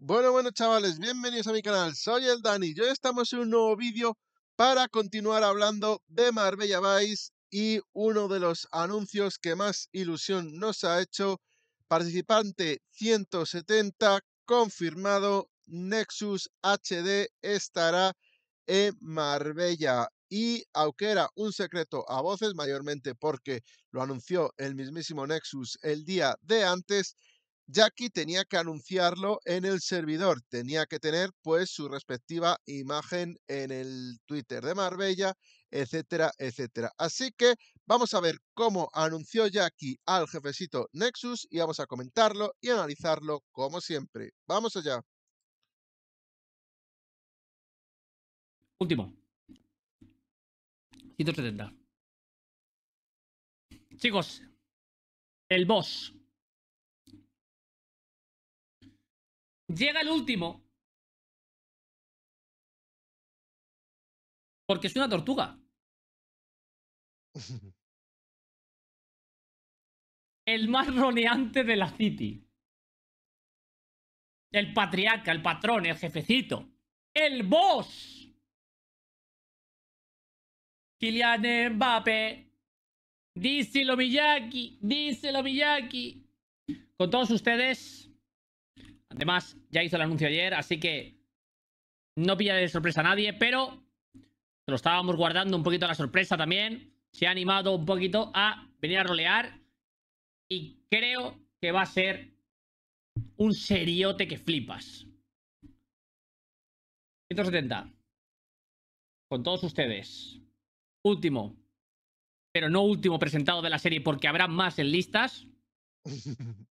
Bueno, bueno, chavales, bienvenidos a mi canal. Soy el Dani y hoy estamos en un nuevo vídeo para continuar hablando de Marbella Vice y uno de los anuncios que más ilusión nos ha hecho, participante 170, confirmado, Nexus HD estará en Marbella. Y aunque era un secreto a voces, mayormente porque lo anunció el mismísimo Nexus el día de antes, Jackie tenía que anunciarlo en el servidor, tenía que tener pues su respectiva imagen en el Twitter de Marbella, etcétera, etcétera. Así que vamos a ver cómo anunció Jackie al jefecito Nexus y vamos a comentarlo y analizarlo como siempre. Vamos allá. Último. 170. Chicos, el boss Llega el último. Porque es una tortuga. El más roneante de la City. El patriarca, el patrón, el jefecito. El boss. Kylian Mbappé. Díselo Miyaki, díselo Miyaki. Con todos ustedes, Además, ya hizo el anuncio ayer, así que no pilla de sorpresa a nadie, pero lo estábamos guardando un poquito la sorpresa también. Se ha animado un poquito a venir a rolear y creo que va a ser un seriote que flipas. 170. Con todos ustedes. Último. Pero no último presentado de la serie porque habrá más en listas.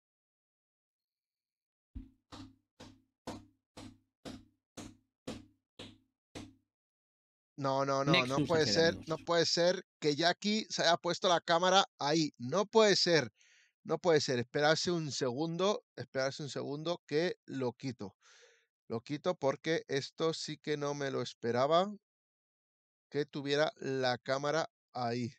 No, no, no, no puede ser, no puede ser que Jackie se haya puesto la cámara ahí. No puede ser, no puede ser. Esperarse un segundo, esperarse un segundo que lo quito. Lo quito porque esto sí que no me lo esperaba que tuviera la cámara ahí.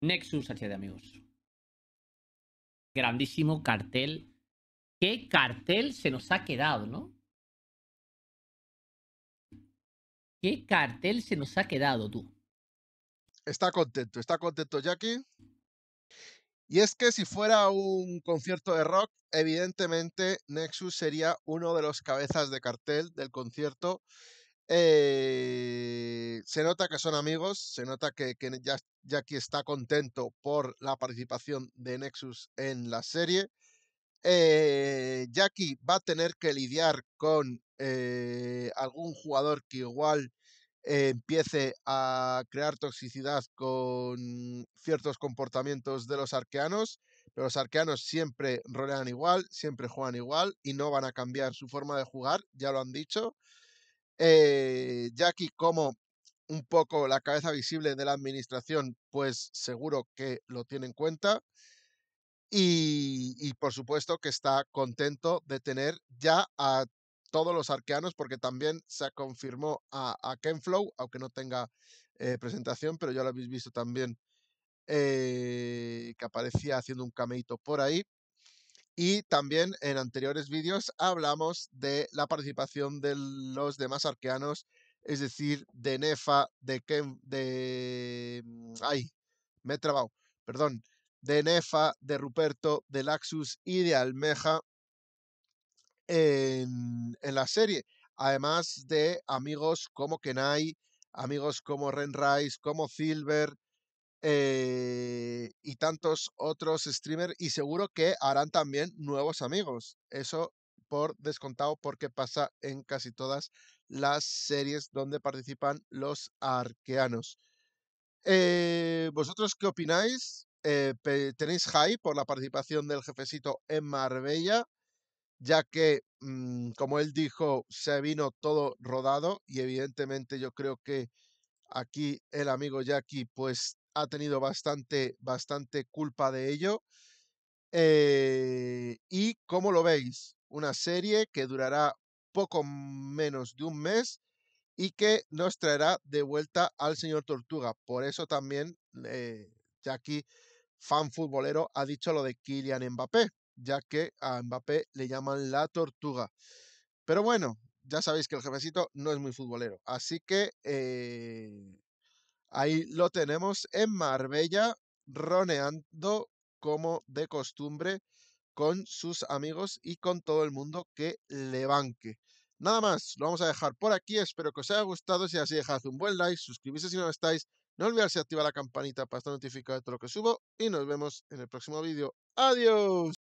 Nexus HD, amigos grandísimo cartel. ¿Qué cartel se nos ha quedado, no? ¿Qué cartel se nos ha quedado tú? Está contento, está contento Jackie. Y es que si fuera un concierto de rock, evidentemente Nexus sería uno de los cabezas de cartel del concierto. Eh, se nota que son amigos, se nota que, Jackie está contento por la participación de Nexus en la serie. Eh, Jackie va a tener que lidiar con eh, algún jugador que igual eh, empiece a crear toxicidad con ciertos comportamientos de los arqueanos, pero los arqueanos siempre rolean igual, siempre juegan igual y no van a cambiar su forma de jugar, ya lo han dicho. Jackie como un poco la cabeza visible de la administración, pues seguro que lo tiene en cuenta. Y, por supuesto que está contento de tener ya a todos los arqueanos, porque también se confirmó a, a Kenflow, aunque no tenga eh, presentación, pero ya lo habéis visto también eh, que aparecía haciendo un cameito por ahí. Y también en anteriores vídeos hablamos de la participación de los demás arqueanos es decir, de Nefa, de, de mm, ay, me he trabado, perdón, de Nefa, de Ruperto, de Laxus y de Almeja en, la serie. Además de amigos como Kenai, amigos como Ren Rice, como Silver eh, y tantos otros streamers. Y seguro que harán también nuevos amigos. Eso por descontado porque pasa en casi todas las series donde participan los arqueanos. Eh, ¿Vosotros qué opináis? Eh, ¿Tenéis hype por la participación del jefecito en Marbella? Ya que, mm, como él dijo, se vino todo rodado y evidentemente yo creo que aquí el amigo Jackie pues ha tenido bastante, bastante culpa de ello. Eh, ¿Y cómo lo veis? una serie que durará poco menos de un mes y que nos traerá de vuelta al señor Tortuga. Por eso también eh, Jackie, fan futbolero, ha dicho lo de Kylian Mbappé, ya que a Mbappé le llaman la Tortuga. Pero bueno, ya sabéis que el jefecito no es muy futbolero, así que eh, ahí lo tenemos en Marbella, roneando como de costumbre con sus amigos y con todo el mundo que le banque. Nada más, lo vamos a dejar por aquí. Espero que os haya gustado. Si es así, dejad un buen like, suscribirse si no estáis. No olvidarse de activar la campanita para estar notificado de todo lo que subo. Y nos vemos en el próximo vídeo. ¡Adiós!